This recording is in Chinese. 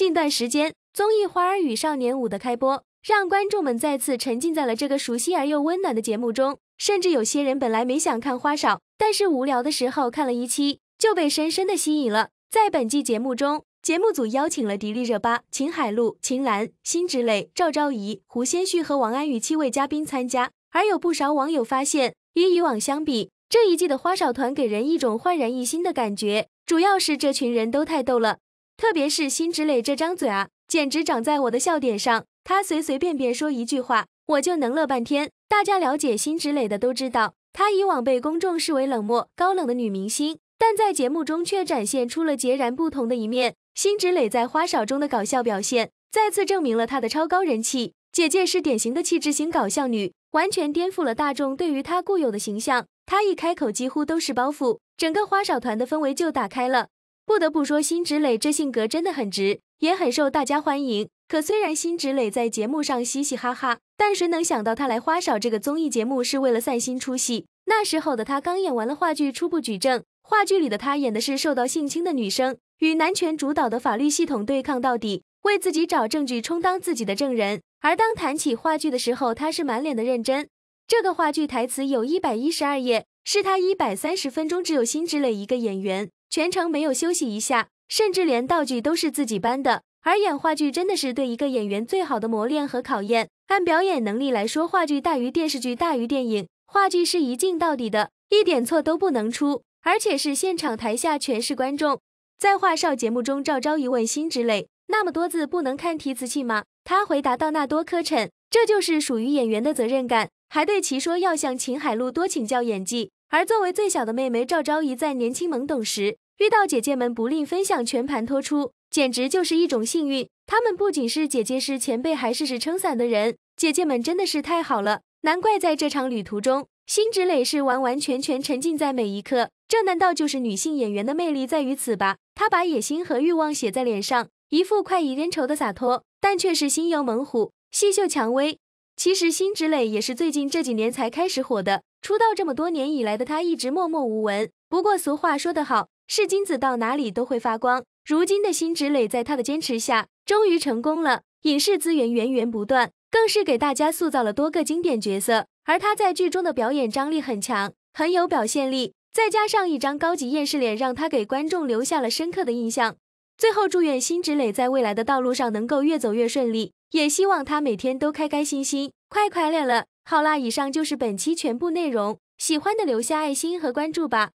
近段时间，综艺《花儿与少年五》的开播，让观众们再次沉浸在了这个熟悉而又温暖的节目中。甚至有些人本来没想看花少，但是无聊的时候看了一期，就被深深的吸引了。在本季节目中，节目组邀请了迪丽热巴、秦海璐、秦岚、辛芷蕾、赵昭仪、胡先煦和王安宇七位嘉宾参加。而有不少网友发现，与以往相比，这一季的花少团给人一种焕然一新的感觉，主要是这群人都太逗了。特别是辛芷蕾这张嘴啊，简直长在我的笑点上。她随随便便说一句话，我就能乐半天。大家了解辛芷蕾的都知道，她以往被公众视为冷漠高冷的女明星，但在节目中却展现出了截然不同的一面。辛芷蕾在花少中的搞笑表现，再次证明了她的超高人气。姐姐是典型的气质型搞笑女，完全颠覆了大众对于她固有的形象。她一开口几乎都是包袱，整个花少团的氛围就打开了。不得不说，辛芷蕾这性格真的很直，也很受大家欢迎。可虽然辛芷蕾在节目上嘻嘻哈哈，但谁能想到她来《花少》这个综艺节目是为了散心出戏？那时候的她刚演完了话剧《初步举证》，话剧里的她演的是受到性侵的女生，与男权主导的法律系统对抗到底，为自己找证据，充当自己的证人。而当谈起话剧的时候，她是满脸的认真。这个话剧台词有一百一十二页，是她一百三十分钟只有辛芷蕾一个演员。全程没有休息一下，甚至连道具都是自己搬的。而演话剧真的是对一个演员最好的磨练和考验。按表演能力来说，话剧大于电视剧，大于电影。话剧是一镜到底的，一点错都不能出，而且是现场台下全是观众。在《华少》节目中，赵昭仪问辛芷蕾，那么多字不能看提词器吗？她回答道：“那多磕碜。”这就是属于演员的责任感。还对其说要向秦海璐多请教演技。而作为最小的妹妹，赵昭仪在年轻懵懂时。遇到姐姐们不吝分享，全盘托出，简直就是一种幸运。她们不仅是姐姐，是前辈，还是是撑伞的人。姐姐们真的是太好了，难怪在这场旅途中，辛芷蕾是完完全全沉浸在每一刻。这难道就是女性演员的魅力在于此吧？她把野心和欲望写在脸上，一副快意恩仇的洒脱，但却是心有猛虎，细嗅蔷薇。其实辛芷蕾也是最近这几年才开始火的，出道这么多年以来的她一直默默无闻。不过俗话说得好。是金子到哪里都会发光。如今的辛芷蕾在她的坚持下，终于成功了，影视资源源源不断，更是给大家塑造了多个经典角色。而她在剧中的表演张力很强，很有表现力，再加上一张高级厌世脸，让她给观众留下了深刻的印象。最后祝愿辛芷蕾在未来的道路上能够越走越顺利，也希望她每天都开开心心，快快乐乐。好啦，以上就是本期全部内容，喜欢的留下爱心和关注吧。